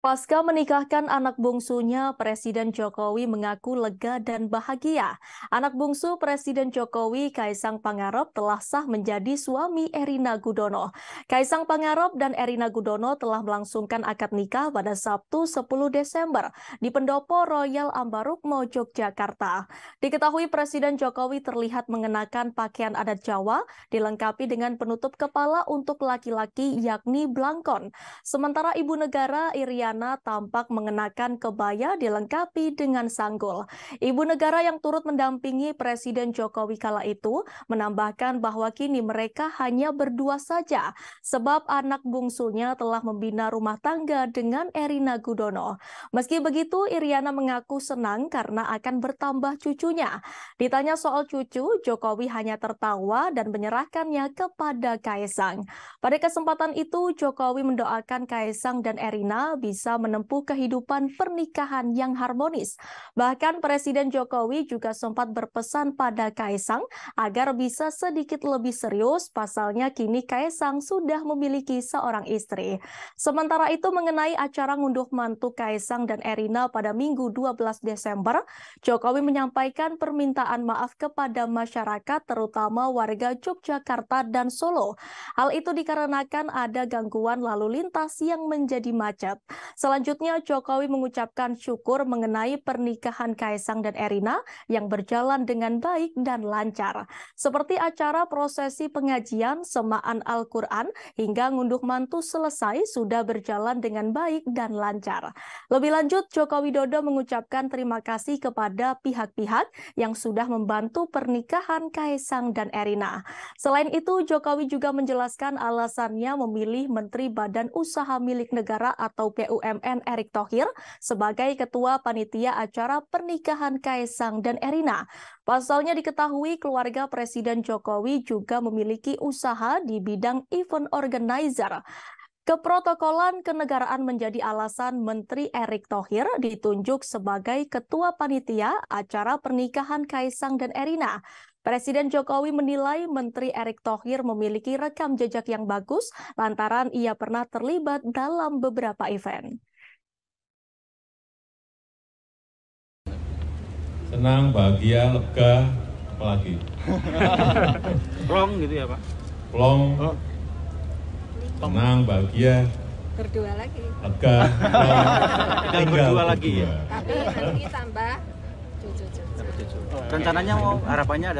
Pasca menikahkan anak bungsunya, Presiden Jokowi mengaku lega dan bahagia. Anak bungsu Presiden Jokowi, Kaisang Pangarep, telah sah menjadi suami Erina Gudono. Kaisang Pangarep dan Erina Gudono telah melangsungkan akad nikah pada Sabtu 10 Desember di Pendopo Royal Ambarukmo, Yogyakarta. Diketahui Presiden Jokowi terlihat mengenakan pakaian adat Jawa, dilengkapi dengan penutup kepala untuk laki-laki yakni blangkon. Sementara Ibu Negara Iriana Iryana tampak mengenakan kebaya dilengkapi dengan sanggul. Ibu negara yang turut mendampingi Presiden Jokowi kala itu menambahkan bahwa kini mereka hanya berdua saja sebab anak bungsunya telah membina rumah tangga dengan Erina Gudono. Meski begitu, Iryana mengaku senang karena akan bertambah cucunya. Ditanya soal cucu, Jokowi hanya tertawa dan menyerahkannya kepada Kaisang. Pada kesempatan itu, Jokowi mendoakan Kaisang dan Erina bisa bisa menempuh kehidupan pernikahan yang harmonis. Bahkan Presiden Jokowi juga sempat berpesan pada Kaisang agar bisa sedikit lebih serius, pasalnya kini Kaisang sudah memiliki seorang istri. Sementara itu mengenai acara ngunduh mantu Kaisang dan Erina pada Minggu 12 Desember, Jokowi menyampaikan permintaan maaf kepada masyarakat terutama warga Yogyakarta dan Solo. Hal itu dikarenakan ada gangguan lalu lintas yang menjadi macet. Selanjutnya, Jokowi mengucapkan syukur mengenai pernikahan Kaisang dan Erina yang berjalan dengan baik dan lancar. Seperti acara prosesi pengajian, semaan Al-Quran, hingga ngunduh mantu selesai sudah berjalan dengan baik dan lancar. Lebih lanjut, Jokowi Dodo mengucapkan terima kasih kepada pihak-pihak yang sudah membantu pernikahan Kaisang dan Erina. Selain itu, Jokowi juga menjelaskan alasannya memilih Menteri Badan Usaha Milik Negara atau PU BUMN Erick Thohir sebagai ketua panitia acara pernikahan Kaisang dan Erina. Pasalnya diketahui keluarga Presiden Jokowi juga memiliki usaha di bidang event organizer. Keprotokolan kenegaraan menjadi alasan Menteri Erick Thohir ditunjuk sebagai ketua panitia acara pernikahan Kaisang dan Erina. Presiden Jokowi menilai Menteri Erick Thohir memiliki rekam jejak yang bagus lantaran ia pernah terlibat dalam beberapa event. Senang, bahagia, lega, apalagi. Plong gitu ya Pak? Plong, oh. senang, bahagia, berdua lagi lega tinggal berdua lagi ya tapi nanti tambah cucu-cucu rencananya mau harapannya ada